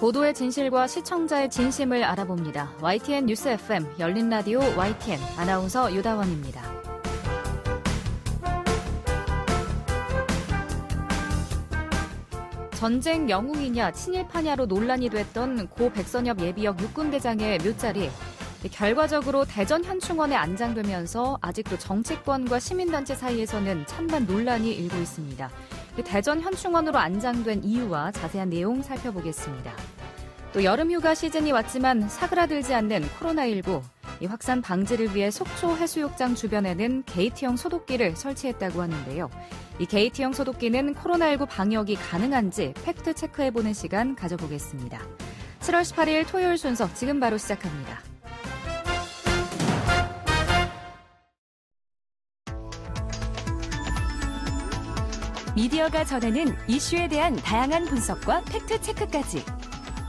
보도의 진실과 시청자의 진심을 알아봅니다. YTN 뉴스 FM 열린 라디오 YTN 아나운서 유다원입니다. 전쟁 영웅이냐 친일파냐로 논란이 됐던 고 백선엽 예비역 육군대장의 묘자리 결과적으로 대전 현충원에 안장되면서 아직도 정치권과 시민단체 사이에서는 찬반 논란이 일고 있습니다. 그 대전 현충원으로 안장된 이유와 자세한 내용 살펴보겠습니다. 또 여름휴가 시즌이 왔지만 사그라들지 않는 코로나19 이 확산 방지를 위해 속초 해수욕장 주변에는 게이트형 소독기를 설치했다고 하는데요. 이 게이트형 소독기는 코로나19 방역이 가능한지 팩트 체크해보는 시간 가져보겠습니다. 7월 18일 토요일 순서 지금 바로 시작합니다. 미디어가 전하는 이슈에 대한 다양한 분석과 팩트 체크까지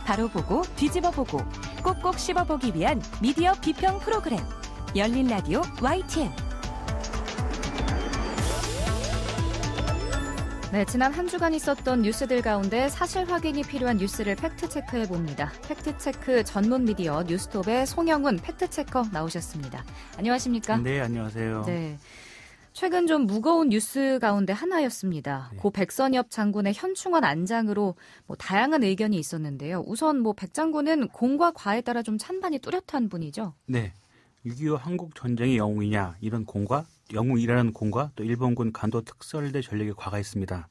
바로 보고 뒤집어 보고 꼭꼭 씹어 보기 위한 미디어 비평 프로그램 열린 라디오 YTN. 네, 지난 한 주간 있었던 뉴스들 가운데 사실 확인이 필요한 뉴스를 팩트 체크해 봅니다. 팩트 체크 전문 미디어 뉴스톱의 송영훈 팩트 체커 나오셨습니다. 안녕하십니까? 네, 안녕하세요. 네. 최근 좀 무거운 뉴스 가운데 하나였습니다. 네. 고 백선엽 장군의 현충원 안장으로 뭐 다양한 의견이 있었는데요. 우선 뭐 백 장군은 공과 과에 따라 좀 찬반이 뚜렷한 분이죠. 네. 6.25 한국 전쟁의 영웅이냐 이런 공과 영웅이라는 공과 또 일본군 간도 특설대 전력의 과가 있습니다.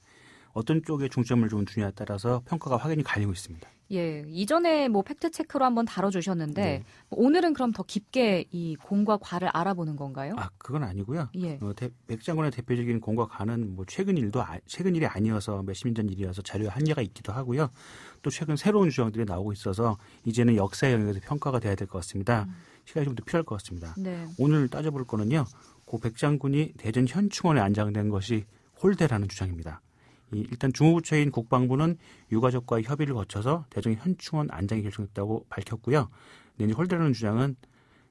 어떤 쪽에 중점을 좀 두냐에 따라서 평가가 확연히 갈리고 있습니다. 예, 이전에 뭐 팩트 체크로 한번 다뤄주셨는데 네. 뭐 오늘은 그럼 더 깊게 이 공과 과를 알아보는 건가요? 아, 그건 아니고요. 예. 어, 대, 백장군의 대표적인 공과 과는 뭐 최근 일도 아, 최근 일이 아니어서 몇십 년전 일이어서 자료 에 한계가 있기도 하고요. 또 최근 새로운 주장들이 나오고 있어서 이제는 역사의 영역에서 평가가 돼야 될 것 같습니다. 음. 시간이 좀 더 필요할 것 같습니다. 네. 오늘 따져볼 거는요. 고 백장군이 대전 현충원에 안장된 것이 홀대라는 주장입니다. 일단 중후부처인 국방부는 유가족과의 협의를 거쳐서 대전 정 현충원 안장이 결정됐다고 밝혔고요. 내데 홀대라는 주장은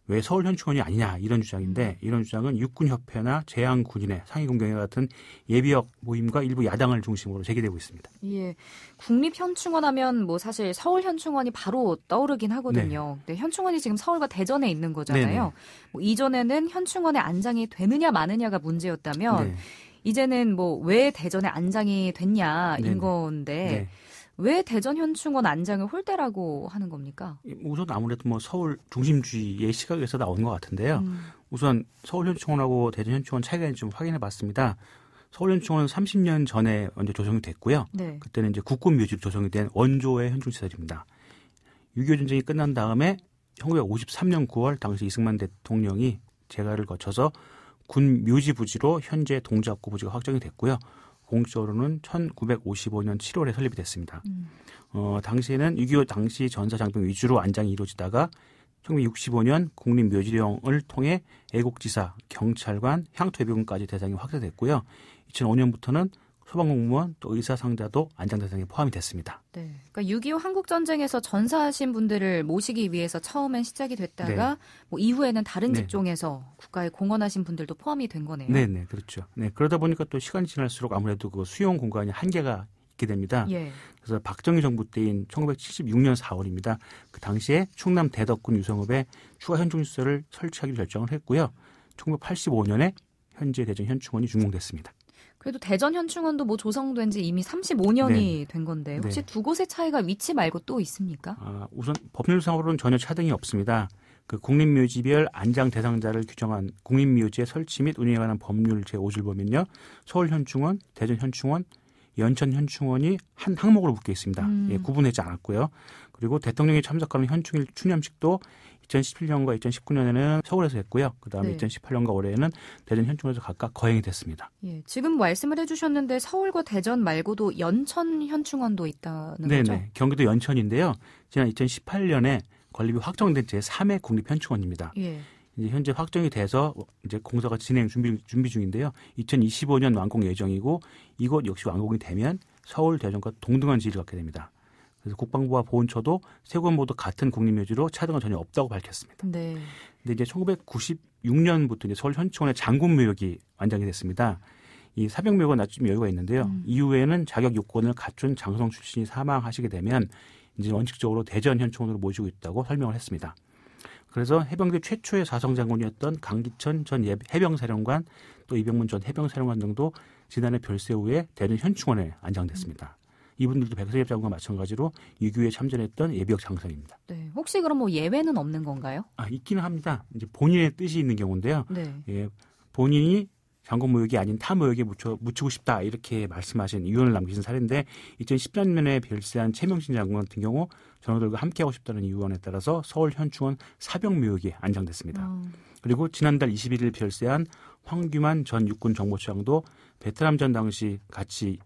왜 서울 현충원이 아니냐 이런 주장인데 음. 이런 주장은 육군협회나 재향군인의 상위공경회 같은 예비역 모임과 일부 야당을 중심으로 제기되고 있습니다. 예, 국립현충원 하면 뭐 사실 서울 현충원이 바로 떠오르긴 하거든요. 네. 근 현충원이 지금 서울과 대전에 있는 거잖아요. 네, 네. 뭐 이전에는 현충원의 안장이 되느냐 마느냐가 문제였다면 네. 이제는 뭐 왜 대전에 안장이 됐냐인 네네. 건데 네. 왜 대전 현충원 안장을 홀대라고 하는 겁니까? 우선 아무래도 뭐 서울 중심주의의 시각에서 나온 것 같은데요. 음. 우선 서울 현충원하고 대전 현충원 차이가 좀 확인해 봤습니다. 서울 현충원은 30년 전에 먼저 조성이 됐고요. 네. 그때는 이제 국군 묘지 조성이 된 원조의 현충 시설입니다. 6.25 전쟁이 끝난 다음에 1953년 9월 당시 이승만 대통령이 재가를 거쳐서 군 묘지 부지로 현재 동작구 부지가 확정이 됐고요. 공적으로는 1955년 7월에 설립이 됐습니다. 음. 어, 당시에는 6.25 당시 전사 장병 위주로 안장이 이루어지다가 1965년 국립묘지령을 통해 애국지사, 경찰관, 향토의병까지 대상이 확대됐고요. 2005년부터는 소방공무원 또 의사 상자도 안장 대상에 포함이 됐습니다. 네. 그러니까 6.25 한국 전쟁에서 전사하신 분들을 모시기 위해서 처음엔 시작이 됐다가 네. 뭐 이후에는 다른 네. 직종에서 국가에 공헌하신 분들도 포함이 된 거네요. 네, 네, 그렇죠. 네, 그러다 보니까 또 시간이 지날수록 아무래도 그 수용 공간이 한계가 있게 됩니다. 예. 그래서 박정희 정부 때인 1976년 4월입니다. 그 당시에 충남 대덕군 유성읍에 추가 현충 시설을 설치하기로 결정을 했고요. 1985년에 현재 대전 현충원이 준공됐습니다. 그래도 대전 현충원도 뭐 조성된 지 이미 35년이 네. 된 건데 네. 혹시 네. 두 곳의 차이가 위치 말고 또 있습니까? 아, 우선 법률상으로는 전혀 차등이 없습니다. 그 국립묘지별 안장 대상자를 규정한 국립묘지의 설치 및 운영에 관한 법률 제5조 보면요. 서울 현충원, 대전 현충원, 연천 현충원이 한 항목으로 묶여 있습니다. 음. 예, 구분하지 않았고요. 그리고 대통령이 참석하는 현충일 추념식도 2017년과 2019년에는 서울에서 했고요. 그다음에 네. 2018년과 올해에는 대전 현충원에서 각각 거행이 됐습니다. 예, 지금 말씀을 해주셨는데 서울과 대전 말고도 연천 현충원도 있다는 네네, 거죠? 네, 경기도 연천인데요. 지난 2018년에 건립이 확정된 제 3회 국립 현충원입니다. 예. 이제 현재 확정이 돼서 이제 공사가 진행 준비 준비 중인데요. 2025년 완공 예정이고 이곳 역시 완공이 되면 서울 대전과 동등한 지위를 갖게 됩니다. 그래서 국방부와 보훈처도 세관 모두 같은 국립묘지로 차등은 전혀 없다고 밝혔습니다. 네. 근데 이제 1996년부터 이제 서울 현충원의 장군묘역이 완장이 됐습니다. 이 사병묘역은 나중에 여유가 있는데요. 음. 이후에는 자격 요건을 갖춘 장성 출신이 사망하시게 되면 이제 원칙적으로 대전 현충원으로 모시고 있다고 설명을 했습니다. 그래서 해병대 최초의 사성 장군이었던 강기천 전 예, 해병사령관 또 이병문 전 해병사령관 등도 지난해 별세 후에 대전 현충원에 안장됐습니다. 이분들도 백서협군과 마찬가지로 유교에 참전했던 예비역 장성입니다. 네. 혹시 그럼 뭐 예외는 없는 건가요? 아, 있기는 합니다. 이제 본인의 뜻이 있는 경우인데요. 네. 예, 본인이 장군무역이 아닌 타무역에 묻혀, 묻히고 싶다 이렇게 말씀하신 유언을 남기신 사례인데 2013년에 별세한 최명신 장군 같은 경우 전우들과 함께하고 싶다는 유원에 따라서 서울 현충원 사병묘역에 안장됐습니다. 음. 그리고 지난달 21일 별세한 황규만 전 육군 정보처장도 베트남 전 당시 같이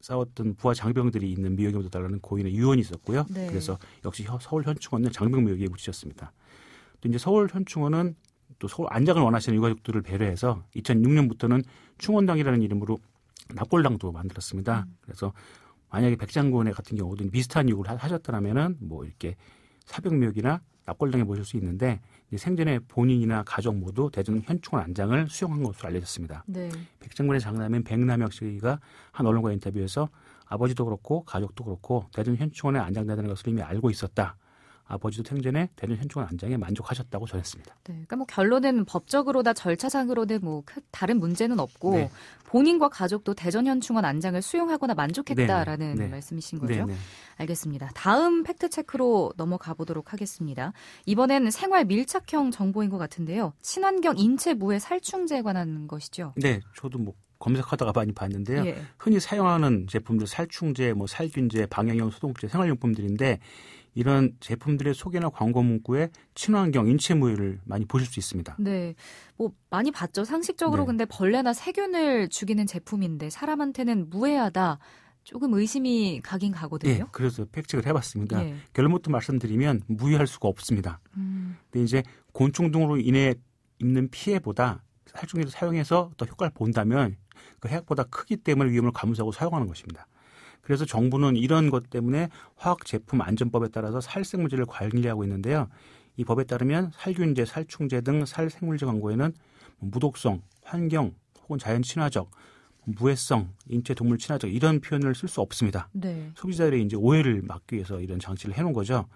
싸웠던 부하 장병들이 있는 미역에 묻달라는 고인의 유언이 있었고요. 네. 그래서 역시 서울 현충원은 장병 묘역에 묻히셨습니다. 또 이제 서울 현충원은 또 서울 안장을 원하시는 유가족들을 배려해서 2006년부터는 충원당이라는 이름으로 납골당도 만들었습니다. 음. 그래서 만약에 백장군의 같은 경우도 비슷한 요구를 하셨다면은 뭐 이렇게 사병묘역이나 납골당에 모실 수 있는데 생전에 본인이나 가족 모두 대전 현충원 안장을 수용한 것으로 알려졌습니다. 네. 백장군의 장남인 백남혁 씨가 한 언론과 인터뷰에서 아버지도 그렇고 가족도 그렇고 대전 현충원에 안장되다는 것을 이미 알고 있었다. 아버지도 생전에 대전 현충원 안장에 만족하셨다고 전했습니다. 네, 그러니까 뭐 결론은 법적으로나 절차상으로는 뭐 다른 문제는 없고 네. 본인과 가족도 대전 현충원 안장을 수용하거나 만족했다라는 네. 네. 말씀이신 거죠. 네, 네. 알겠습니다. 다음 팩트 체크로 넘어가 보도록 하겠습니다. 이번엔 생활 밀착형 정보인 것 같은데요. 친환경 인체 부의 살충제에 관한 것이죠. 네, 저도 뭐 검색하다가 많이 봤는데요. 예. 흔히 사용하는 제품들 살충제, 뭐 살균제, 방향형 소독제, 생활용품들인데 이런 제품들의 소개나 광고 문구에 친환경 인체무효를 많이 보실 수 있습니다. 네. 뭐 많이 봤죠. 상식적으로 네. 근데 벌레나 세균을 죽이는 제품인데 사람한테는 무해하다. 조금 의심이 가긴 가거든요. 네, 그래서 팩트를 해봤습니다. 네. 결론부터 말씀드리면 무해할 수가 없습니다. 음. 근데 이제 곤충 등으로 인해 입는 피해보다 살충제를 사용해서 더 효과를 본다면 그해약보다 크기 때문에 위험을 감수하고 사용하는 것입니다. 그래서 정부는 이런 것 때문에 화학 제품 안전법에 따라서 살생 물질을 관리하고 있는데요. 이 법에 따르면 살균제, 살충제 등 살생물질 광고에는 무독성, 환경 혹은 자연 친화적, 무해성, 인체 동물 친화적 이런 표현을 쓸 수 없습니다. 네. 소비자들의 이제 오해를 막기 위해서 이런 장치를 해놓은 거죠.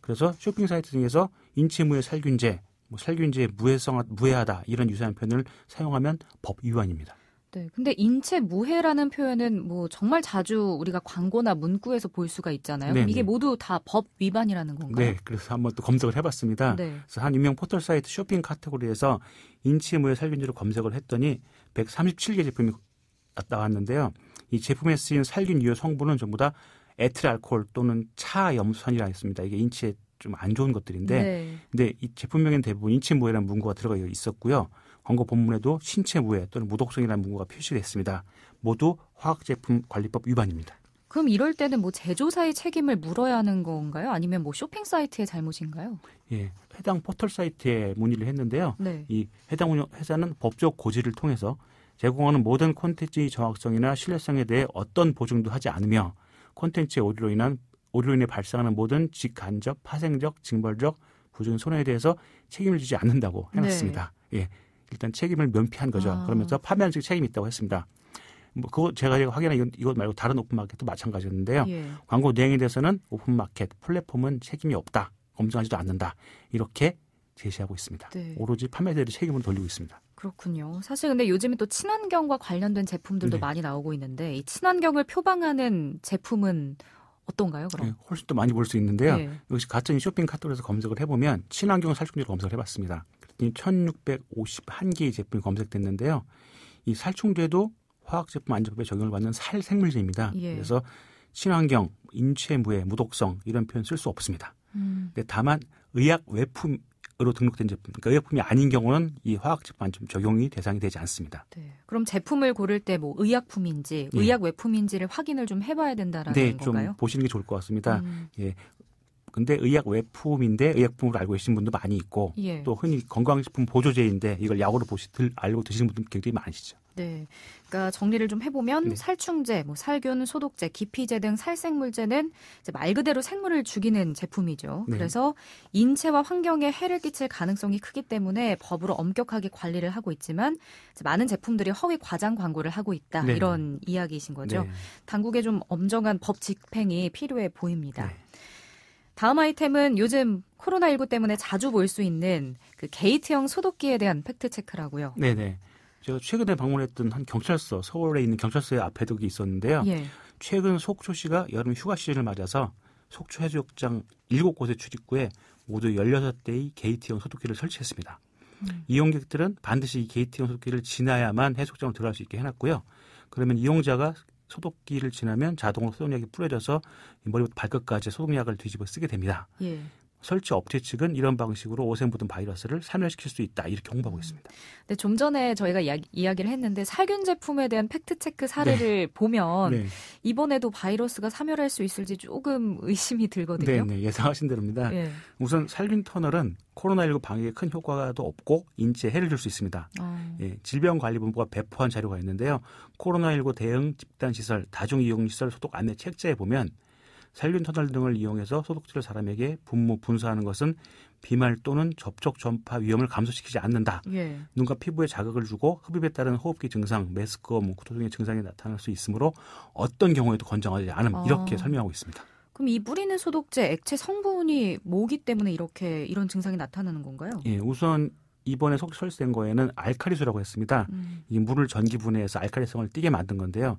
그래서 쇼핑 사이트 등에서 인체 무해 살균제, 뭐 살균제 무해성 무해하다 이런 유사한 표현을 사용하면 법 위반입니다. 네. 근데 인체 무해라는 표현은 뭐 정말 자주 우리가 광고나 문구에서 볼 수가 있잖아요. 네네. 이게 모두 다 법 위반이라는 건가요? 네. 그래서 한번 또 검색을 해봤습니다. 네. 그래서 한 유명 포털 사이트 쇼핑 카테고리에서 인체 무해 살균제로 검색을 했더니 137개 제품이 나왔는데요. 이 제품에 쓰인 살균 유효 성분은 전부 다 에틸알코올 또는 차염산이라 했습니다. 이게 인체에 좀 안 좋은 것들인데, 네. 근데 이제품명에는 대부분 인체 무해라는 문구가 들어가 있었고요. 헌법 본문에도 신체무해 또는 무독성이라는 문구가 표시됐습니다. 모두 화학제품 관리법 위반입니다. 그럼 이럴 때는 뭐 제조사의 책임을 물어야 하는 건가요? 아니면 뭐 쇼핑 사이트의 잘못인가요? 예, 해당 포털 사이트에 문의를 했는데요. 네. 이 해당 회사는 법적 고지를 통해서 제공하는 모든 콘텐츠의 정확성이나 신뢰성에 대해 어떤 보증도 하지 않으며 콘텐츠의 오류로 인한 오류로 인해 발생하는 모든 직간접, 파생적, 징벌적 부정의 손해에 대해서 책임을 지지 않는다고 네. 해놨습니다. 네. 예, 일단 책임을 면피한 거죠. 아. 그러면서 파면식 책임이 있다고 했습니다. 뭐 그거 제가 제가 확인한 이건 이것 말고 다른 오픈 마켓도 마찬가지였는데요. 예. 광고 대행에 대해서는 오픈 마켓 플랫폼은 책임이 없다. 검증하지도 않는다. 이렇게 제시하고 있습니다. 네. 오로지 판매자들이 책임을 돌리고 있습니다. 그렇군요. 사실 근데 요즘에 또 친환경과 관련된 제품들도 네. 많이 나오고 있는데 이 친환경을 표방하는 제품은 어떤가요? 그럼 네, 훨씬 더 많이 볼 수 있는데요. 네. 역시 가짜인 쇼핑 카톡에서 검색을 해보면 친환경 살충제로 검색을 해봤습니다. 제품이 1,651개의 제품이 검색됐는데요. 이 살충제도 화학제품 안전법에 적용을 받는 살생물제입니다. 예. 그래서 친환경, 인체 무해, 무독성 이런 표현 쓸수 없습니다. 음. 근데 다만 의약 외품으로 등록된 제품, 그러니까 의약품이 아닌 경우는 이 화학제품 안전 적용이 대상이 되지 않습니다. 네. 그럼 제품을 고를 때 뭐 의약품인지 예. 의약 외품인지를 확인을 좀 해봐야 된다라는 네, 건가요? 좀 보시는 게 좋을 것 같습니다. 음. 예, 근데 의약 외품인데 의약품으로 알고 계신 분도 많이 있고 예. 또 흔히 건강식품 보조제인데 이걸 약으로 보시 들 알고 드시는 분들 굉장히 많으시죠. 네. 그러니까 정리를 좀 해보면 네. 살충제, 뭐 살균, 소독제, 기피제 등 살생물제는 이제 말 그대로 생물을 죽이는 제품이죠. 네. 그래서 인체와 환경에 해를 끼칠 가능성이 크기 때문에 법으로 엄격하게 관리를 하고 있지만 많은 제품들이 허위 과장 광고를 하고 있다 네. 이런 이야기이신 거죠. 네. 당국의 좀 엄정한 법 집행이 필요해 보입니다. 네. 다음 아이템은 요즘 코로나19 때문에 자주 볼 수 있는 그 게이트형 소독기에 대한 팩트 체크라고요. 네네. 제가 최근에 방문했던 한 경찰서 서울에 있는 경찰서의 앞에도 있었는데요. 예. 최근 속초시가 여름 휴가 시즌을 맞아서 속초 해수욕장 7곳의 출입구에 모두 16대의 게이트형 소독기를 설치했습니다. 음. 이용객들은 반드시 이 게이트형 소독기를 지나야만 해수욕장을 들어갈 수 있게 해놨고요. 그러면 이용자가 소독기를 지나면 자동으로 소독약이 뿌려져서 머리부터 발끝까지 소독약을 뒤집어 쓰게 됩니다. 예. 설치 업체 측은 이런 방식으로 오센보은 바이러스를 사멸시킬수 있다 이렇게 홍보하고 있습니다. 네, 좀 전에 저희가 이야기, 를 했는데 살균 제품에 대한 팩트 체크 사례를 네. 보면 네. 이번에도 바이러스가 사멸할 수 있을지 조금 의심이 들거든요. 네, 네. 예상하신 대로입니다. 예. 우선 살균 터널은 코로나19 방역에 큰 효과도 가 없고 인체에 해를 줄 수 있습니다. 아. 예, 질병관리본부가 배포한 자료가 있는데요. 코로나19 대응 집단시설, 다중이용시설 소독 안내 책자에 보면 살균 터널 등을 이용해서 소독제를 사람에게 분무 분사하는 것은 비말 또는 접촉 전파 위험을 감소시키지 않는다. 예. 눈과 피부에 자극을 주고 흡입에 따른 호흡기 증상, 메스꺼움, 구토 등의 증상이 나타날 수 있으므로 어떤 경우에도 권장하지 않음 아. 이렇게 설명하고 있습니다. 그럼 이 뿌리는 소독제 액체 성분이 뭐기 때문에 이렇게 이런 증상이 나타나는 건가요? 예, 우선 이번에 속 설치된 거에는 알칼리수라고 했습니다. 음. 이 물을 전기 분해해서 알칼리성을 띠게 만든 건데요.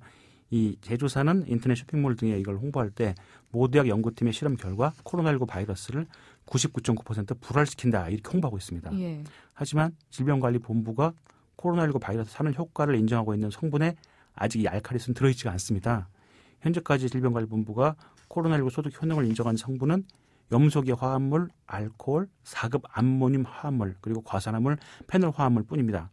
이 제조사는 인터넷 쇼핑몰 등에 이걸 홍보할 때 모대학 연구팀의 실험 결과 코로나19 바이러스를 99.9% 불활시킨다 이렇게 홍보하고 있습니다. 예. 하지만 질병관리본부가 코로나19 바이러스 사는 효과를 인정하고 있는 성분에 아직 이 알칼리스는 들어있지가 않습니다. 현재까지 질병관리본부가 코로나19 소독 효능을 인정한 성분은 염소기 화합물, 알코올, 4급 암모늄 화합물, 그리고 과산화물, 페놀 화합물 뿐입니다.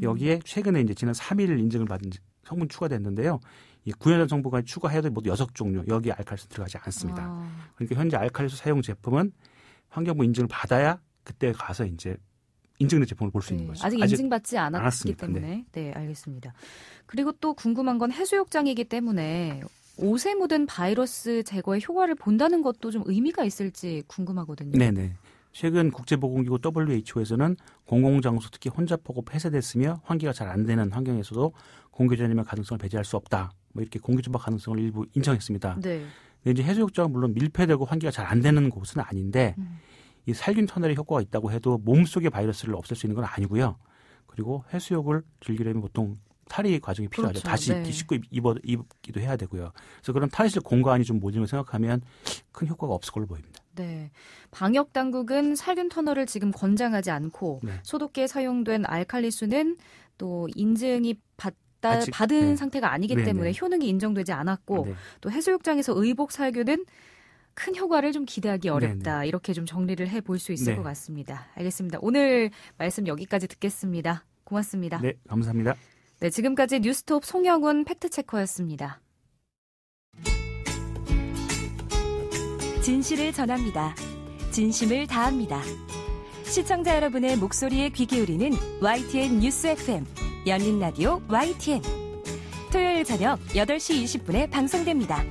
여기에 음. 최근에 이제 지난 3일 인증을 받은 성분 추가됐는데요. 이 구연산 성분까지 추가해도 모두 여섯 종류 여기 알칼리수 들어가지 않습니다. 아. 그러니까 현재 알칼리수 사용 제품은 환경부 인증을 받아야 그때 가서 이제 인증된 제품을 볼수 네. 있는 거죠. 아직, 인증받지 않았기 않았습 때문에. 네. 네, 알겠습니다. 그리고 또 궁금한 건 해수욕장이기 때문에 옷에 묻은 바이러스 제거의 효과를 본다는 것도 좀 의미가 있을지 궁금하거든요. 네네. 최근 국제보건기구 WHO에서는 공공장소 특히 혼잡 하고 폐쇄됐으며 환기가 잘 안 되는 환경에서도 공기전염의 가능성을 배제할 수 없다. 뭐 이렇게 공기조박 가능성을 일부 인정했습니다. 네. 근데 이제 해수욕장은 물론 밀폐되고 환기가 잘 안 되는 곳은 아닌데 음. 이 살균 터널의 효과가 있다고 해도 몸 속의 바이러스를 없앨 수 있는 건 아니고요. 그리고 해수욕을 즐기려면 보통 탈의 과정이 필요하죠. 그렇죠. 다시 네. 씻고 입어, 입기도 해야 되고요. 그래서 그런 탈의실 공간이 좀모자을 생각하면 큰 효과가 없을 걸로 보입니다. 네. 방역 당국은 살균 터널을 지금 권장하지 않고 네. 소독기에 사용된 알칼리수는 또 인증이 받 아직, 받은 네. 상태가 아니기 네, 때문에 네. 효능이 인정되지 않았고 네. 또 해수욕장에서 의복 살균은 큰 효과를 좀 기대하기 네, 어렵다 이렇게 좀 정리를 해 볼 수 있을 것 같습니다. 알겠습니다. 오늘 말씀 여기까지 듣겠습니다. 고맙습니다. 네, 감사합니다. 네, 지금까지 뉴스톱 송영훈 팩트체커였습니다. 진실을 전합니다. 진심을 다합니다. 시청자 여러분의 목소리에 귀 기울이는 YTN 뉴스 FM 열린 라디오 YTN 토요일 저녁 8시 20분에 방송됩니다.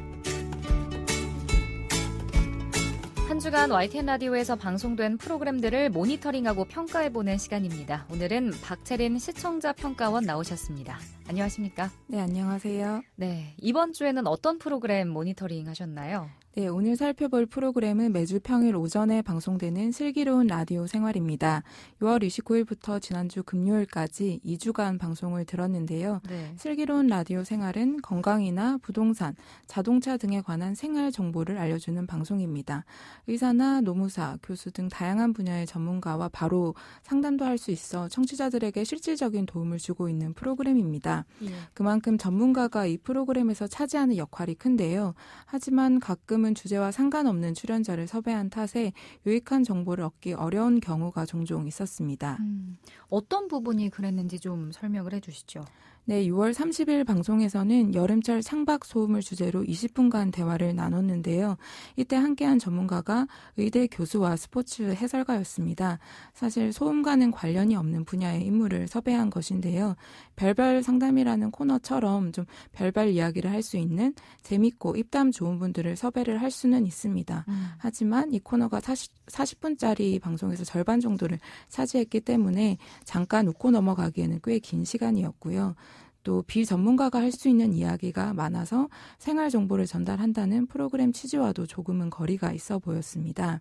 한 주간 YTN 라디오에서 방송된 프로그램들을 모니터링하고 평가해보는 시간입니다. 오늘은 박채린 시청자 평가원 나오셨습니다. 안녕하십니까? 네, 안녕하세요. 네, 이번 주에는 어떤 프로그램 모니터링 하셨나요? 네, 오늘 살펴볼 프로그램은 매주 평일 오전에 방송되는 슬기로운 라디오 생활입니다. 6월 29일부터 지난주 금요일까지 2주간 방송을 들었는데요. 네. 슬기로운 라디오 생활은 건강이나 부동산, 자동차 등에 관한 생활 정보를 알려주는 방송입니다. 의사나 노무사, 교수 등 다양한 분야의 전문가와 바로 상담도 할 수 있어 청취자들에게 실질적인 도움을 주고 있는 프로그램입니다. 네. 그만큼 전문가가 이 프로그램에서 차지하는 역할이 큰데요. 하지만 가끔 지금은 주제와 상관없는 출연자를 섭외한 탓에 유익한 정보를 얻기 어려운 경우가 종종 있었습니다. 음, 어떤 부분이 그랬는지 좀 설명을 해주시죠. 네, 6월 30일 방송에서는 여름철 창밖 소음을 주제로 20분간 대화를 나눴는데요. 이때 함께한 전문가가 의대 교수와 스포츠 해설가였습니다. 사실 소음과는 관련이 없는 분야의 인물을 섭외한 것인데요. 별별 상담이라는 코너처럼 좀 별별 이야기를 할 수 있는 재밌고 입담 좋은 분들을 섭외를 할 수는 있습니다. 음. 하지만 이 코너가 40, 40분짜리 방송에서 절반 정도를 차지했기 때문에 잠깐 웃고 넘어가기에는 꽤 긴 시간이었고요. 또 비전문가가 할 수 있는 이야기가 많아서 생활 정보를 전달한다는 프로그램 취지와도 조금은 거리가 있어 보였습니다.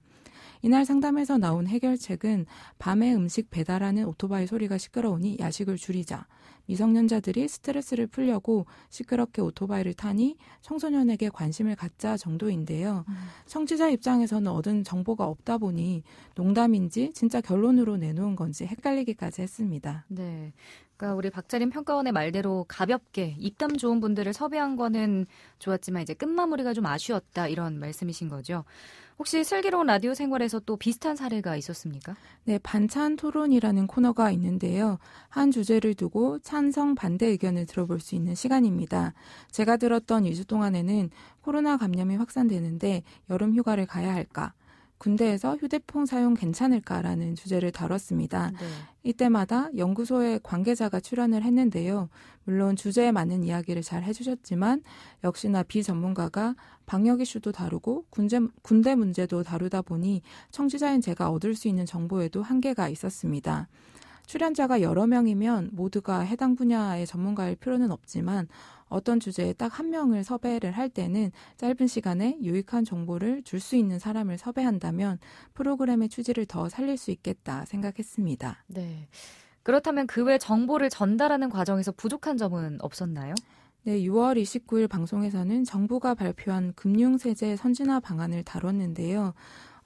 이날 상담에서 나온 해결책은 밤에 음식 배달하는 오토바이 소리가 시끄러우니 야식을 줄이자. 미성년자들이 스트레스를 풀려고 시끄럽게 오토바이를 타니 청소년에게 관심을 갖자 정도인데요. 음. 청취자 입장에서는 얻은 정보가 없다 보니 농담인지 진짜 결론으로 내놓은 건지 헷갈리기까지 했습니다. 네. 그러니까 우리 박재림 평가원의 말대로 가볍게 입담 좋은 분들을 섭외한 거는 좋았지만 이제 끝마무리가 좀 아쉬웠다 이런 말씀이신 거죠. 혹시 슬기로운 라디오 생활에서 또 비슷한 사례가 있었습니까? 네, 반찬 토론이라는 코너가 있는데요. 한 주제를 두고 찬성 반대 의견을 들어볼 수 있는 시간입니다. 제가 들었던 2주 동안에는 코로나 감염이 확산되는데 여름 휴가를 가야 할까? 군대에서 휴대폰 사용 괜찮을까라는 주제를 다뤘습니다. 네. 이때마다 연구소의 관계자가 출연을 했는데요. 물론 주제에 맞는 이야기를 잘 해주셨지만 역시나 비전문가가 방역 이슈도 다루고 군제, 군대 문제도 다루다 보니 청취자인 제가 얻을 수 있는 정보에도 한계가 있었습니다. 출연자가 여러 명이면 모두가 해당 분야의 전문가일 필요는 없지만 어떤 주제에 딱 한 명을 섭외를 할 때는 짧은 시간에 유익한 정보를 줄 수 있는 사람을 섭외한다면 프로그램의 취지를 더 살릴 수 있겠다 생각했습니다. 네. 그렇다면 그 외 정보를 전달하는 과정에서 부족한 점은 없었나요? 네, 6월 29일 방송에서는 정부가 발표한 금융세제 선진화 방안을 다뤘는데요.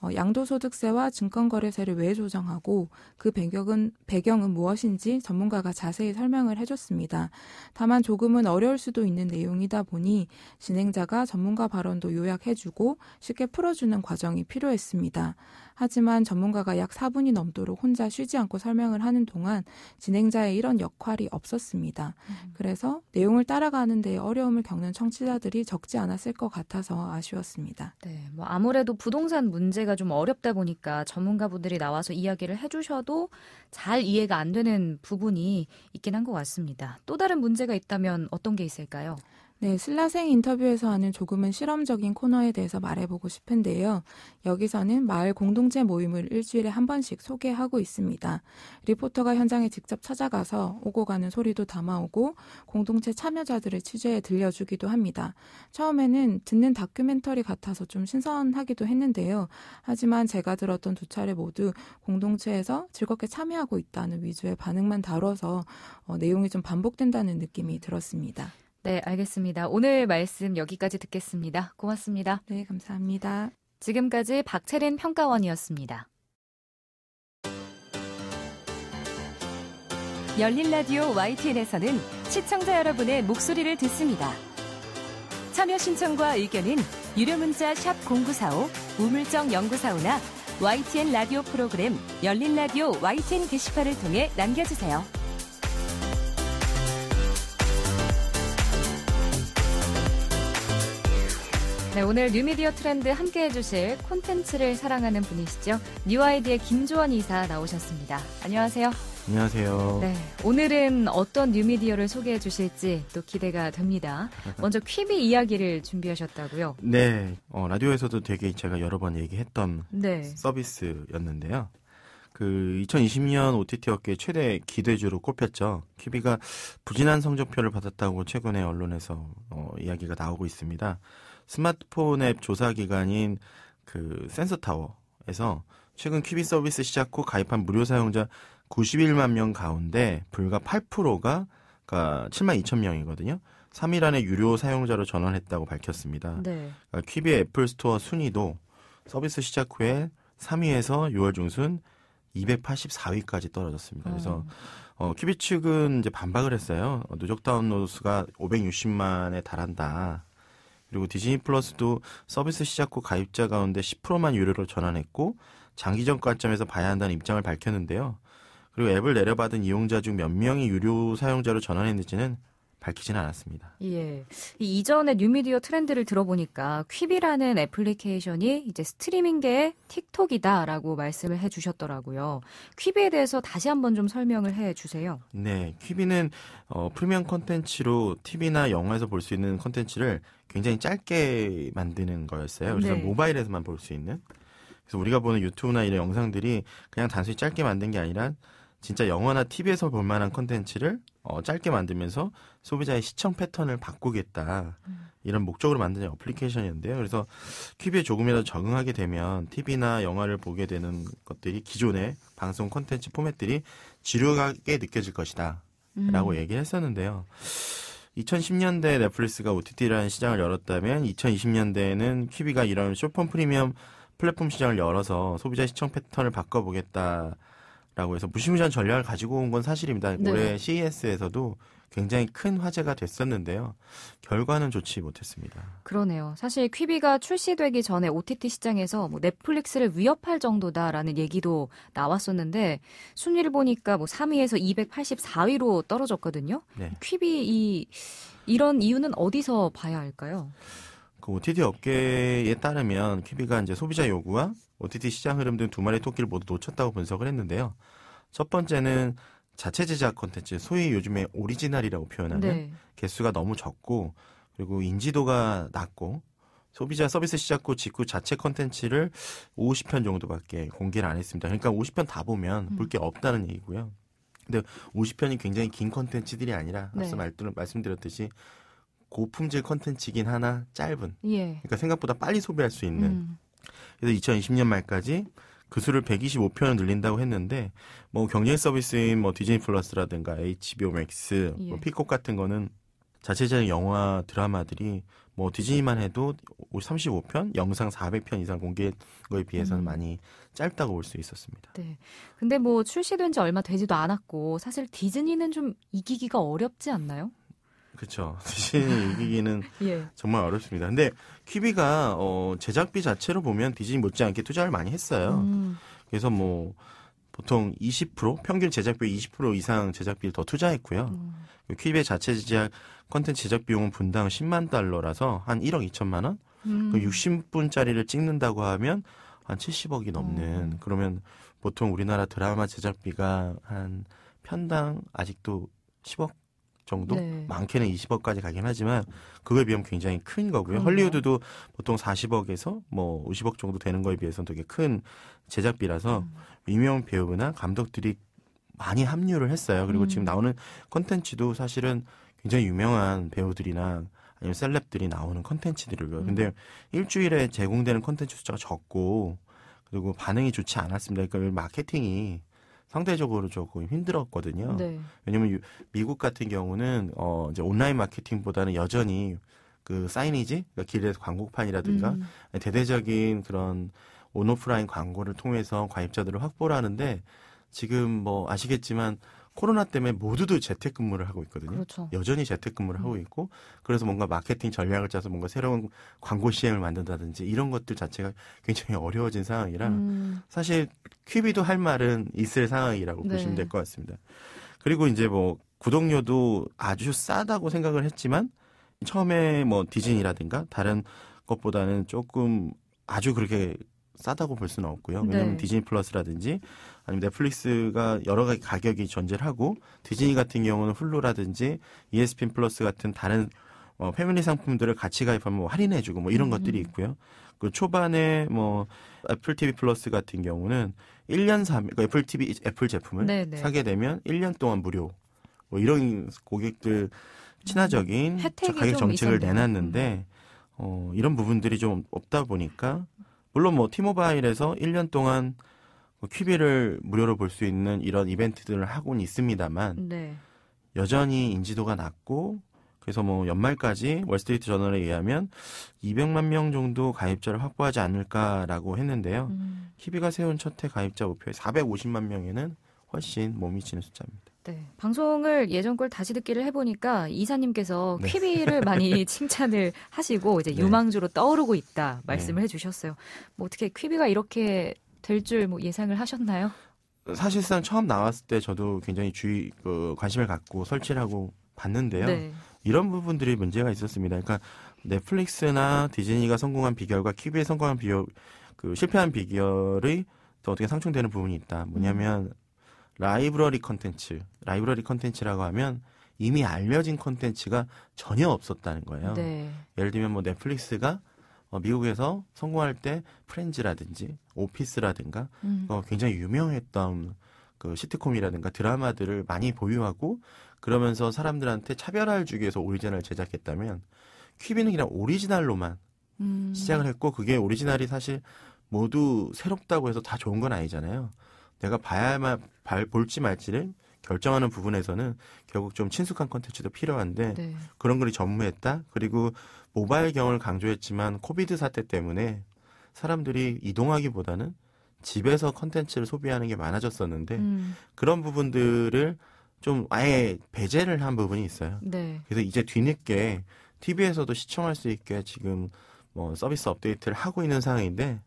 어, 양도소득세와 증권거래세를 왜 조정하고 그 배경은, 배경은 무엇인지 전문가가 자세히 설명을 해줬습니다. 다만 조금은 어려울 수도 있는 내용이다 보니 진행자가 전문가 발언도 요약해주고 쉽게 풀어주는 과정이 필요했습니다. 하지만 전문가가 약 4분이 넘도록 혼자 쉬지 않고 설명을 하는 동안 진행자의 이런 역할이 없었습니다. 음. 그래서 내용을 따라가는 데 어려움을 겪는 청취자들이 적지 않았을 것 같아서 아쉬웠습니다. 네, 뭐 아무래도 부동산 문제가 좀 어렵다 보니까 전문가분들이 나와서 이야기를 해주셔도 잘 이해가 안 되는 부분이 있긴 한 것 같습니다. 또 다른 문제가 있다면 어떤 게 있을까요? 네, 신라생 인터뷰에서 하는 조금은 실험적인 코너에 대해서 말해보고 싶은데요. 여기서는 마을 공동체 모임을 일주일에 한 번씩 소개하고 있습니다. 리포터가 현장에 직접 찾아가서 오고 가는 소리도 담아오고 공동체 참여자들을 취재해 들려주기도 합니다. 처음에는 듣는 다큐멘터리 같아서 좀 신선하기도 했는데요. 하지만 제가 들었던 두 차례 모두 공동체에서 즐겁게 참여하고 있다는 위주의 반응만 다뤄서 어, 내용이 좀 반복된다는 느낌이 들었습니다. 네, 알겠습니다. 오늘 말씀 여기까지 듣겠습니다. 고맙습니다. 네, 감사합니다. 지금까지 박채린 평가원이었습니다. 열린 라디오 YTN에서는 시청자 여러분의 목소리를 듣습니다. 참여 신청과 의견은 유료 문자 0945, 우물정 0945나 YTN 라디오 프로그램 열린 라디오 YTN 게시판을 통해 남겨주세요. 네, 오늘 뉴미디어 트렌드 함께 해주실 콘텐츠를 사랑하는 분이시죠. 뉴아이디의 김조원 이사 나오셨습니다. 안녕하세요. 안녕하세요. 네, 오늘은 어떤 뉴미디어를 소개해 주실지 또 기대가 됩니다. 먼저 퀴비 이야기를 준비하셨다고요? 네, 어, 라디오에서도 되게 제가 여러 번 얘기했던 네. 서비스였는데요. 그 2020년 OTT 업계 최대 기대주로 꼽혔죠. 퀴비가 부진한 성적표를 받았다고 최근에 언론에서 어, 이야기가 나오고 있습니다. 스마트폰 앱 네. 조사 기관인 그 센서타워에서 최근 큐비 서비스 시작 후 가입한 무료 사용자 91만 명 가운데 불과 8%가 그러니까 7만 2천 명이거든요. 3일 안에 유료 사용자로 전환했다고 밝혔습니다. 네. 그러니까 큐비 애플 스토어 순위도 서비스 시작 후에 3위에서 6월 중순 284위까지 떨어졌습니다. 그래서 음. 어, 큐비 측은 이제 반박을 했어요. 누적 다운로드 수가 560만에 달한다. 그리고 디즈니 플러스도 서비스 시작 후 가입자 가운데 10%만 유료로 전환했고 장기적 관점에서 봐야 한다는 입장을 밝혔는데요. 그리고 앱을 내려받은 이용자 중 몇 명이 유료 사용자로 전환했는지는 밝히지는 않았습니다. 예. 이전에 뉴미디어 트렌드를 들어보니까 퀵이라는 애플리케이션이 이제 스트리밍계의 틱톡이다라고 말씀을 해 주셨더라고요. 퀵에 대해서 다시 한번 좀 설명을 해 주세요. 네. 퀵이는 어, 프리미엄 컨텐츠로 TV나 영화에서 볼 수 있는 콘텐츠를 굉장히 짧게 만드는 거였어요. 그래서 네. 모바일에서만 볼 수 있는. 그래서 우리가 보는 유튜브나 이런 영상들이 그냥 단순히 짧게 만든 게 아니라 진짜 영화나 TV에서 볼 만한 콘텐츠를 어, 짧게 만들면서 소비자의 시청 패턴을 바꾸겠다 음. 이런 목적으로 만드는 어플리케이션이었는데요. 그래서 큐비에 조금이라도 적응하게 되면 TV나 영화를 보게 되는 것들이 기존의 네. 방송 콘텐츠 포맷들이 지루하게 느껴질 것이다 라고 음. 얘기를 했었는데요. 2010년대 넷플릭스가 OTT라는 시장을 열었다면 2020년대에는 큐비가 이런 쇼펌 프리미엄 플랫폼 시장을 열어서 소비자 시청 패턴을 바꿔보겠다 라고 해서 무시무시한 전략을 가지고 온 건 사실입니다. 네. 올해 CES에서도 굉장히 큰 화제가 됐었는데요. 결과는 좋지 못했습니다. 그러네요. 사실 퀴비가 출시되기 전에 OTT 시장에서 뭐 넷플릭스를 위협할 정도다라는 얘기도 나왔었는데 순위를 보니까 뭐 3위에서 284위로 떨어졌거든요. 네. 퀴비 이 이런 이유는 어디서 봐야 할까요? 그 OTT 업계에 따르면 큐비가 이제 소비자 요구와 OTT 시장 흐름 등 두 마리 토끼를 모두 놓쳤다고 분석을 했는데요. 첫 번째는 자체 제작 콘텐츠, 소위 요즘에 오리지널이라고 표현하는 네. 개수가 너무 적고 그리고 인지도가 낮고 소비자 서비스 시작 후 직후 자체 콘텐츠를 50편 정도밖에 공개를 안 했습니다. 그러니까 50편 다 보면 음. 볼게 없다는 얘기고요. 근데 50편이 굉장히 긴 콘텐츠들이 아니라 앞서 네. 말씀드렸듯이 고품질 컨텐츠긴 이 하나 짧은. 예. 그러니까 생각보다 빨리 소비할 수 있는. 음. 그래서 2020년 말까지 그 수를 125편을 늘린다고 했는데 뭐 경쟁 서비스인 뭐 디즈니 플러스라든가 HBO 맥스, 뭐 예. 뭐 피콕 같은 거는 자체적인 영화 드라마들이 뭐 디즈니만 해도 35편, 영상 400편 이상 공개한 거에 비해서는 음. 많이 짧다고 볼 수 있었습니다. 네. 근데 뭐 출시된 지 얼마 되지도 않았고 사실 디즈니는 좀 이기기가 어렵지 않나요? 그렇죠. 디즈니 이기기는 예. 정말 어렵습니다. 근데 퀴비가 어, 제작비 자체로 보면 디즈니 못지않게 투자를 많이 했어요. 음. 그래서 뭐 보통 20% 평균 제작비 20% 이상 제작비를 더 투자했고요. 음. 그 큐비 자체 제작 콘텐츠 제작 비용은 분당 10만 달러라서 한 1억 2천만 원. 음. 60분짜리를 그 찍는다고 하면 한 70억이 넘는 음. 그러면 보통 우리나라 드라마 제작비가 한 편당 아직도 10억 정도 네. 많게는 20억까지 가긴 하지만 그거에 비하면 굉장히 큰 거고요. 그럼요. 헐리우드도 보통 40억에서 뭐 50억 정도 되는 거에 비해서는 되게 큰 제작비라서 음. 유명 배우나 감독들이 많이 합류를 했어요. 그리고 음. 지금 나오는 컨텐츠도 사실은 굉장히 유명한 배우들이나 아니면 셀럽들이 나오는 컨텐츠들이고요. 음. 근데 일주일에 제공되는 컨텐츠 숫자가 적고 그리고 반응이 좋지 않았습니다. 그러니까 마케팅이 상대적으로 조금 힘들었거든요. 네. 왜냐면 미국 같은 경우는 어 이제 온라인 마케팅보다는 여전히 그 사인이지 그러니까 길에서 광고판이라든가 음. 대대적인 그런 온오프라인 광고를 통해서 가입자들을 확보를 하는데 지금 뭐 아시겠지만 코로나 때문에 모두들 재택근무를 하고 있거든요. 그렇죠. 여전히 재택근무를 음. 하고 있고 그래서 뭔가 마케팅 전략을 짜서 뭔가 새로운 광고 시행을 만든다든지 이런 것들 자체가 굉장히 어려워진 상황이라 음. 사실 퀴비도할 말은 있을 상황이라고 네. 보시면 될 것 같습니다. 그리고 이제 뭐 구독료도 아주 싸다고 생각을 했지만 처음에 뭐 디즈니라든가 다른 것보다는 조금 아주 그렇게 싸다고 볼 수는 없고요. 왜냐하면 네. 디즈니 플러스라든지 아니면 넷플릭스가 여러 가지 가격이 존재하고 디즈니 같은 경우는 훌루라든지 ESPN 플러스 같은 다른 어, 패밀리 상품들을 같이 가입하면 뭐 할인해주고 뭐 이런 음. 것들이 있고요. 그 초반에 뭐 애플 TV 플러스 같은 경우는 1년 3, 그러니까 애플 TV 애플 제품을 네네. 네. 사게 되면 1년 동안 무료 뭐 이런 고객들 친화적인 음. 가격 정책을 있었네요. 내놨는데 어, 이런 부분들이 좀 없다 보니까 물론 뭐 티모바일에서 1년 동안 뭐 퀴비를 무료로 볼 수 있는 이런 이벤트들을 하고는 있습니다만 네. 여전히 인지도가 낮고 그래서 뭐 연말까지 월스트리트 저널에 의하면 200만 명 정도 가입자를 확보하지 않을까라고 했는데요. 음. 키비가 세운 첫해 가입자 목표의 450만 명에는 훨씬 못 미치는 숫자입니다. 네. 방송을 예전 걸 다시 듣기를 해보니까 이사님께서 네. 퀴비를 많이 칭찬을 하시고 이제 네. 유망주로 떠오르고 있다 말씀을 네. 해주셨어요. 뭐 어떻게 퀴비가 이렇게 될 줄 뭐 예상을 하셨나요? 사실상 처음 나왔을 때 저도 굉장히 주의 그 관심을 갖고 설치를 하고 봤는데요. 네. 이런 부분들이 문제가 있었습니다. 그러니까 넷플릭스나 디즈니가 성공한 비결과 퀴비의 성공한 비결, 그 실패한 비결이또 어떻게 상충되는 부분이 있다. 뭐냐면 음. 라이브러리 컨텐츠, 라이브러리 컨텐츠라고 하면 이미 알려진 컨텐츠가 전혀 없었다는 거예요. 네. 예를 들면 뭐 넷플릭스가 어, 미국에서 성공할 때 프렌즈라든지 오피스라든가 음. 어, 굉장히 유명했던 그 시트콤이라든가 드라마들을 많이 보유하고 그러면서 사람들한테 차별화를 주기 위해서 오리지널을 제작했다면 퀴비는 그냥 오리지널로만 음. 시작을 했고 그게 오리지널이 사실 모두 새롭다고 해서 다 좋은 건 아니잖아요. 내가 봐야만 볼지 말지를 결정하는 부분에서는 결국 좀 친숙한 컨텐츠도 필요한데 네. 그런 글이 전무했다. 그리고 모바일 경을 강조했지만 코비드 사태 때문에 사람들이 이동하기보다는 집에서 컨텐츠를 소비하는 게 많아졌었는데 음. 그런 부분들을 좀 아예 배제를 한 부분이 있어요. 네. 그래서 이제 뒤늦게 TV에서도 시청할 수 있게 지금 뭐 서비스 업데이트를 하고 있는 상황인데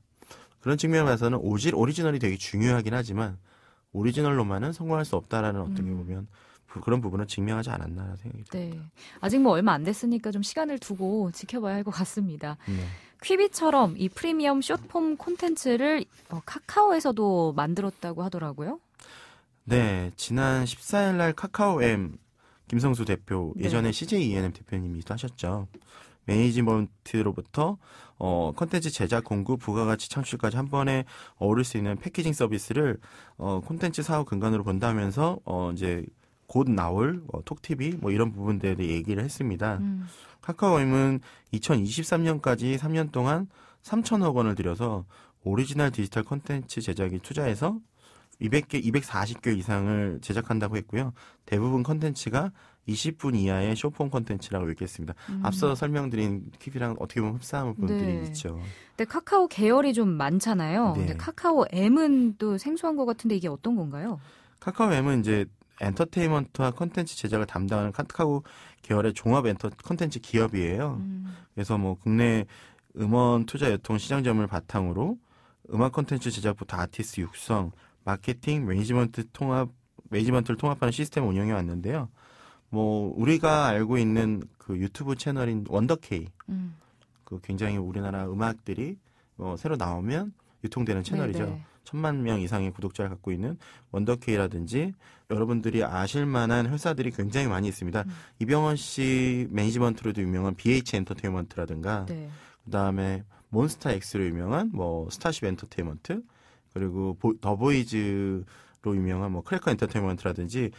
그런 측면에서는 오질 오리지널이 되게 중요하긴 하지만 오리지널로만은 성공할 수 없다라는 어떤게 음. 보면 그런 부분은 증명하지 않았나 생각이 듭니다. 네. 아직 뭐 얼마 안 됐으니까 좀 시간을 두고 지켜봐야 할 것 같습니다. 네. 퀴비처럼 이 프리미엄 숏폼 콘텐츠를 어, 카카오에서도 만들었다고 하더라고요. 네, 지난 14일 날 카카오엠 김성수 대표 네. 예전에 네. CJ E&M 대표님이기 하셨죠. 매니지먼트로부터 어, 콘텐츠 제작, 공급, 부가가치 창출까지 한 번에 어울릴 수 있는 패키징 서비스를 어, 콘텐츠 사업 근간으로 본다면서 어, 이제 곧 나올 어, 톡티비뭐 이런 부분들에 대해 얘기를 했습니다. 음. 카카오엠은 2023년까지 3년 동안 3천억 원을 들여서 오리지널 디지털 콘텐츠 제작에 투자해서 200개, 240개 이상을 제작한다고 했고요. 대부분 콘텐츠가 20분 이하의 쇼폼 콘텐츠라고 읽겠습니다. 음. 앞서 설명드린 킵이랑 어떻게 보면 흡사한 부분들이 네. 있죠. 근데 카카오 계열이 좀 많잖아요. 네. 근데 카카오 M은 또 생소한 것 같은데 이게 어떤 건가요? 카카오 M은 이제 엔터테인먼트와 콘텐츠 제작을 담당하는 카카오 계열의 종합 엔터 콘텐츠 기업이에요. 음. 그래서 뭐 국내 음원 투자 여통 시장점을 바탕으로 음악 콘텐츠 제작부터 아티스트 육성, 마케팅, 매니지먼트 통합, 매니지먼트를 통합하는 시스템 을 운영해 왔는데요. 뭐 우리가 알고 있는 그 유튜브 채널인 원더케이 음. 그 굉장히 우리나라 음악들이 뭐 새로 나오면 유통되는 네, 채널이죠. 네네. 천만 명 이상의 구독자를 갖고 있는 원더케이라든지 여러분들이 아실 만한 회사들이 굉장히 많이 있습니다. 음. 이병헌 씨 매니지먼트로도 유명한 BH 엔터테인먼트라든가 네. 그다음에 몬스타 엑스로 유명한 뭐 스타쉽 엔터테인먼트 그리고 보, 더 보이즈로 유명한 뭐 크래커 엔터테인먼트라든지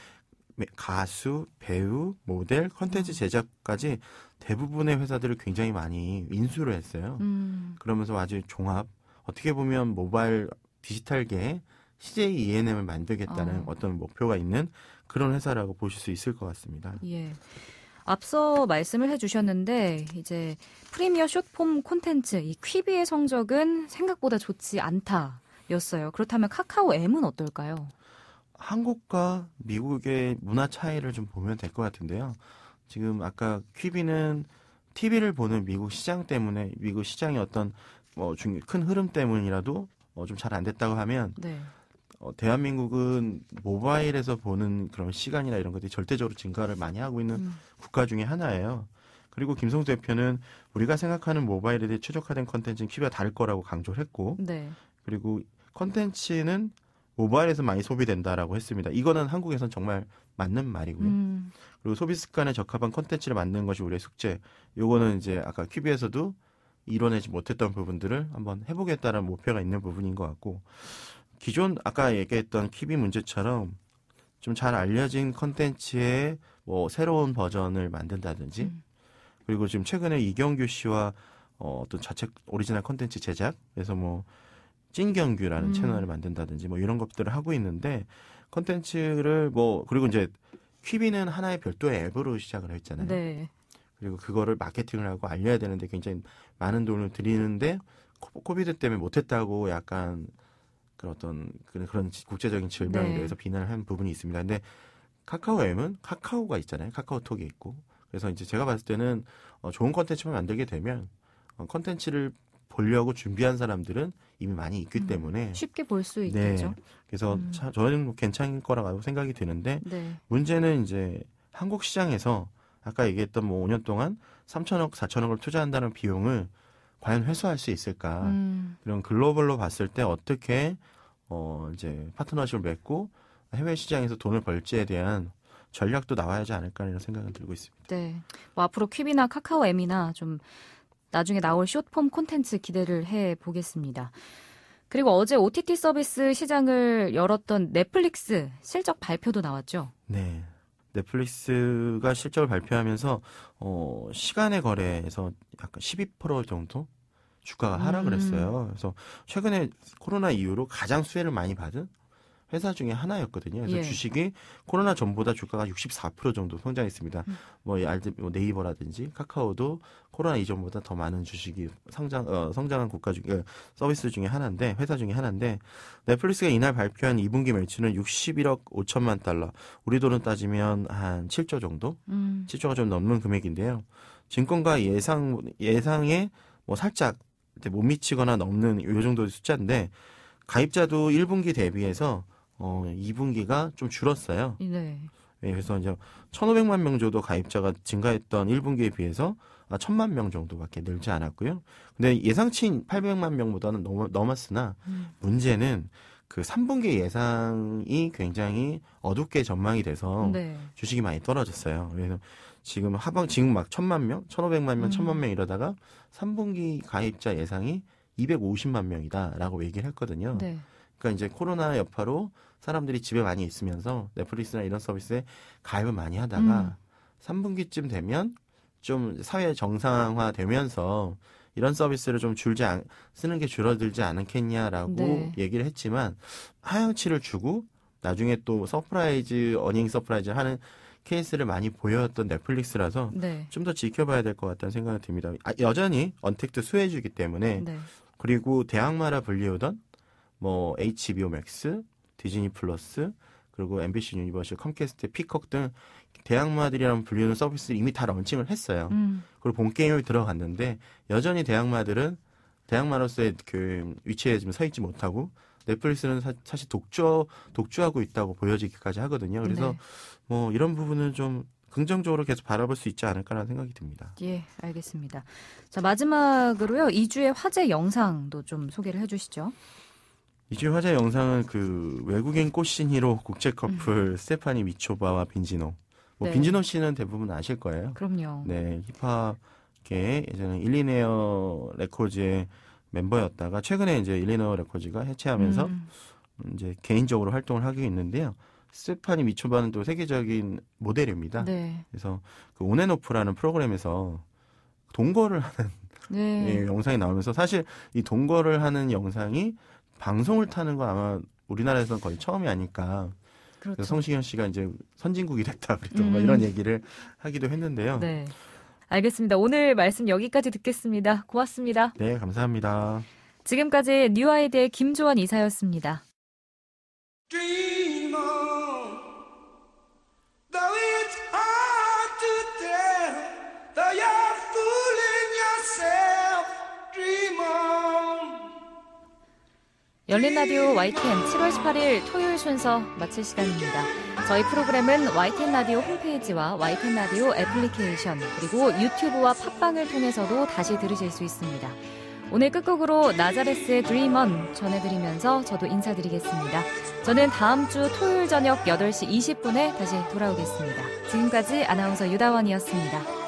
가수, 배우, 모델, 컨텐츠 음. 제작까지 대부분의 회사들을 굉장히 많이 인수를 했어요. 음. 그러면서 아주 종합 어떻게 보면 모바일 디지털계 CJ E&M을 만들겠다는 아. 어. 떤 목표가 있는 그런 회사라고 보실 수 있을 것 같습니다. 예. 앞서 말씀을 해주셨는데 이제 프리미어 숏폼 콘텐츠 이 퀴비의 성적은 생각보다 좋지 않다였어요. 그렇다면 카카오 M은 어떨까요? 한국과 미국의 문화 차이를 좀 보면 될 것 같은데요. 지금 아까 퀴비는 TV를 보는 미국 시장 때문에 미국 시장의 어떤 뭐큰 흐름 때문이라도 어좀잘 안 됐다고 하면 네. 어, 대한민국은 모바일에서 보는 그런 시간이나 이런 것들이 절대적으로 증가를 많이 하고 있는 음. 국가 중의 하나예요. 그리고 김성수 대표는 우리가 생각하는 모바일에 대해 최적화된 컨텐츠는 퀴비와 다를 거라고 강조를 했고 네. 그리고 컨텐츠는 네. 모바일에서 많이 소비된다라고 했습니다. 이거는 한국에선 정말 맞는 말이고요. 음. 그리고 소비 습관에 적합한 콘텐츠를 만드는 것이 우리의 숙제. 요거는 이제 아까 큐비에서도 이뤄내지 못했던 부분들을 한번 해보겠다는 목표가 있는 부분인 것 같고 기존 아까 얘기했던 큐비 문제처럼 좀 잘 알려진 컨텐츠의 뭐 새로운 버전을 만든다든지 음. 그리고 지금 최근에 이경규 씨와 어, 어떤 자체 오리지널 컨텐츠 제작 그래서 뭐 찐경규라는 음. 채널을 만든다든지 뭐 이런 것들을 하고 있는데 컨텐츠를 뭐 그리고 이제 퀴비는 하나의 별도의 앱으로 시작을 했잖아요. 네. 그리고 그거를 마케팅을 하고 알려야 되는데 굉장히 많은 돈을 들이는데 코비드 때문에 못했다고 약간 그런 어떤 그런, 그런 국제적인 질병에 네. 대해서 비난을 한 부분이 있습니다. 근데 카카오 앱은 카카오가 있잖아요. 카카오톡이 있고 그래서 이제 제가 봤을 때는 어, 좋은 컨텐츠만 만들게 되면 어, 컨텐츠를 보려고 준비한 사람들은 이미 많이 있기 음. 때문에 쉽게 볼수 네. 있겠죠. 네. 그래서 음. 차, 저는 괜찮을 거라고 생각이 드는데 네. 문제는 이제 한국 시장에서 아까 얘기했던 뭐 5년 동안 3천억, 4천억을 투자한다는 비용을 과연 회수할 수 있을까? 음. 이런 글로벌로 봤을 때 어떻게 어 이제 파트너십을 맺고 해외 시장에서 돈을 벌지에 대한 전략도 나와야 하지 않을까 이런 생각은 들고 있습니다. 네. 뭐 앞으로 퀵이나 카카오 앱이나 좀 나중에 나올 숏폼 콘텐츠 기대를 해 보겠습니다. 그리고 어제 OTT 서비스 시장을 열었던 넷플릭스 실적 발표도 나왔죠. 네. 넷플릭스가 실적을 발표하면서 어 시간의 거래에서 약간 12% 정도 주가가 하락을 음. 했어요. 그래서 최근에 코로나 이후로 가장 수혜를 많이 받은 회사 중에 하나였거든요. 그래서 예. 주식이 코로나 전보다 주가가 64% 정도 성장했습니다. 음. 뭐, 뭐 네이버라든지 카카오도 코로나 이전보다 더 많은 주식이 성장 어, 성장한 국가 중에 예, 서비스 중에 하나인데 회사 중에 하나인데 넷플릭스가 이날 발표한 2분기 매출은 61억 5천만 달러. 우리 돈은 따지면 한 7조 정도? 음. 7조가 좀 넘는 금액인데요. 증권가 예상 예상에 뭐 살짝 못 미치거나 넘는 요 정도의 숫자인데 가입자도 1분기 대비해서 어 2분기가 좀 줄었어요. 네. 네, 그래서 이제 1,500만 명 정도 가입자가 증가했던 1분기에 비해서 아, 1,000만 명 정도밖에 늘지 않았고요. 근데 예상치인 800만 명보다는 넘, 넘었으나 음. 문제는 그 3분기 예상이 굉장히 어둡게 전망이 돼서 네. 주식이 많이 떨어졌어요. 그래서 지금 하방 지금 막 천만 명, 천오백만 명, 천만 음. 명 이러다가 3분기 가입자 예상이 250만 명이다라고 얘기를 했거든요. 네. 그러니까 이제 코로나 여파로 사람들이 집에 많이 있으면서 넷플릭스나 이런 서비스에 가입을 많이 하다가 음. 3분기쯤 되면 좀 사회 정상화 되면서 이런 서비스를 좀 줄지 않, 쓰는 게 줄어들지 않겠냐라고 네. 얘기를 했지만 하향치를 주고 나중에 또 서프라이즈 어닝 서프라이즈 하는 케이스를 많이 보여왔던 넷플릭스라서 네. 좀더 지켜봐야 될 것 같다는 생각이 듭니다. 아, 여전히 언택트 수혜주기 때문에 네. 그리고 대항마라 불리우던 뭐 HBO 맥스 디즈니 플러스 그리고 MBC 유니버셜, 컴캐스트, 피콕 등 대학마들이라는 불리는 서비스를 이미 다 런칭을 했어요. 음. 그리고 본 게임을 들어갔는데 여전히 대학마들은 대학마로서의 그 위치에 지금 서 있지 못하고 넷플릭스는 사, 실 독주 독주하고 있다고 보여지기까지 하거든요. 그래서 네. 뭐 이런 부분은 좀 긍정적으로 계속 바라볼 수 있지 않을까라는 생각이 듭니다. 예, 알겠습니다. 자 마지막으로요 2주의 화제 영상도 좀 소개를 해주시죠. 이주의 화제 영상은 그 외국인 꽃신이로 국제 커플 음. 스테파니 미초바와 빈지노. 뭐 네. 빈지노 씨는 대부분 아실 거예요. 그럼요. 네, 힙합계 예전에 일리네어 레코즈의 멤버였다가 최근에 이제 일리네어 레코즈가 해체하면서 음. 이제 개인적으로 활동을 하게 있는데요. 스테파니 미초바는 또 세계적인 모델입니다. 네. 그래서 그 온앤오프라는 프로그램에서 동거를 하는 네. 예, 영상이 나오면서 사실 이 동거를 하는 영상이 방송을 타는 건 아마 우리나라에서는 거의 처음이 아닐까. 그렇죠. 성시경 씨가 이제 선진국이 됐다 그래도 음. 이런 얘기를 하기도 했는데요. 네. 알겠습니다. 오늘 말씀 여기까지 듣겠습니다. 고맙습니다. 네, 감사합니다. 지금까지 뉴아이드의 김조원 이사였습니다. 열린 라디오 YTN 7월 18일 토요일 순서 마칠 시간입니다. 저희 프로그램은 YTN 라디오 홈페이지와 YTN 라디오 애플리케이션 그리고 유튜브와 팟빵을 통해서도 다시 들으실 수 있습니다. 오늘 끝곡으로 나자레스의 드림언 전해드리면서 저도 인사드리겠습니다. 저는 다음 주 토요일 저녁 8시 20분에 다시 돌아오겠습니다. 지금까지 아나운서 유다원이었습니다.